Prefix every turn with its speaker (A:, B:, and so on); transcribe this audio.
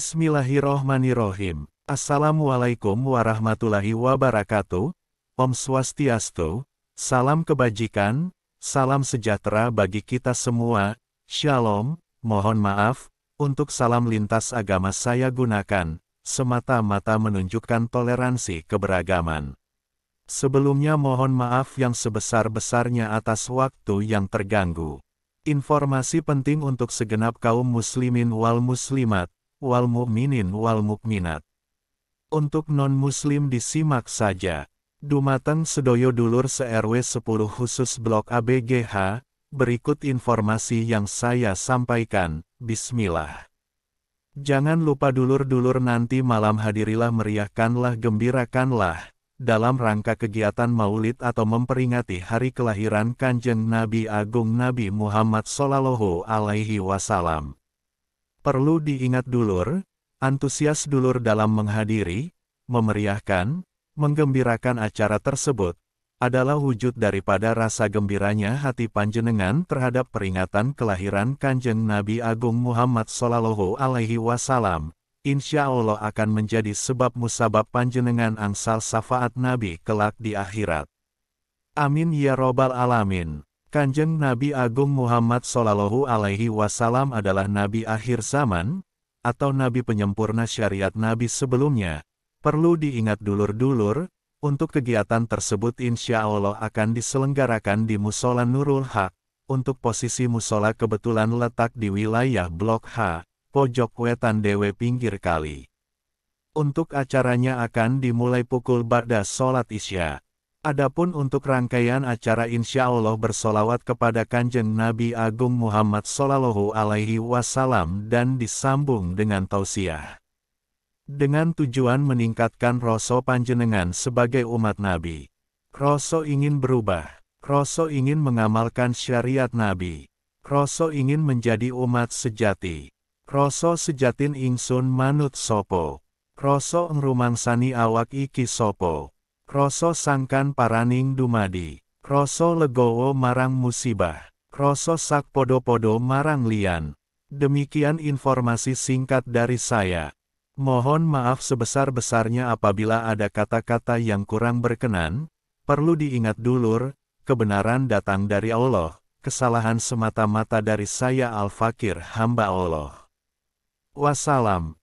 A: Bismillahirrohmanirrohim. Assalamualaikum warahmatullahi wabarakatuh. Om Swastiastu. Salam kebajikan, salam sejahtera bagi kita semua. Shalom, mohon maaf, untuk salam lintas agama saya gunakan, semata-mata menunjukkan toleransi keberagaman. Sebelumnya mohon maaf yang sebesar-besarnya atas waktu yang terganggu. Informasi penting untuk segenap kaum muslimin wal muslimat, wal mu'minin wal mukminat. Untuk non-muslim disimak saja. Dumateng Sedoyo Dulur se-RW 10 khusus Blok ABGH, berikut informasi yang saya sampaikan, Bismillah. Jangan lupa dulur-dulur nanti malam hadirilah meriahkanlah gembirakanlah, dalam rangka kegiatan maulid atau memperingati hari kelahiran Kanjeng Nabi Agung Nabi Muhammad Sallallahu Alaihi Wasallam. Perlu diingat dulur, antusias dulur dalam menghadiri, memeriahkan, menggembirakan acara tersebut, adalah wujud daripada rasa gembiranya hati panjenengan terhadap peringatan kelahiran Kanjeng Nabi Agung Muhammad Sallallahu Alaihi Wasallam. Insya Allah akan menjadi sebab musabab panjenengan angsal safaat Nabi kelak di akhirat. Amin ya robbal alamin. Kanjeng Nabi Agung Muhammad Sallallahu Alaihi Wasallam adalah Nabi akhir zaman, atau Nabi penyempurna syariat Nabi sebelumnya. Perlu diingat dulur-dulur, untuk kegiatan tersebut insya Allah akan diselenggarakan di Musola Nurul Haq. Untuk posisi musola kebetulan letak di wilayah Blok H, pojok wetan Dewe pinggir kali. Untuk acaranya akan dimulai pukul barda sholat isya. Adapun untuk rangkaian acara insya Allah bersolawat kepada kanjeng Nabi Agung Muhammad Sallallahu Alaihi Wasallam dan disambung dengan tausiah. Dengan tujuan meningkatkan rasa panjenengan sebagai umat Nabi. Rasa ingin berubah. Rasa ingin mengamalkan syariat Nabi. Rasa ingin menjadi umat sejati. Rasa sejatin ingsun manut sopo. Rasa ngrumangsani awak iki sopo. Kroso sangkan paraning dumadi. kroso legowo marang musibah. sak sak podo marang lian. Demikian informasi singkat dari saya. Mohon maaf sebesar-besarnya apabila ada kata-kata yang kurang berkenan. Perlu diingat dulur, kebenaran datang dari Allah, kesalahan semata-mata dari saya Al-Fakir hamba Allah. Wassalam.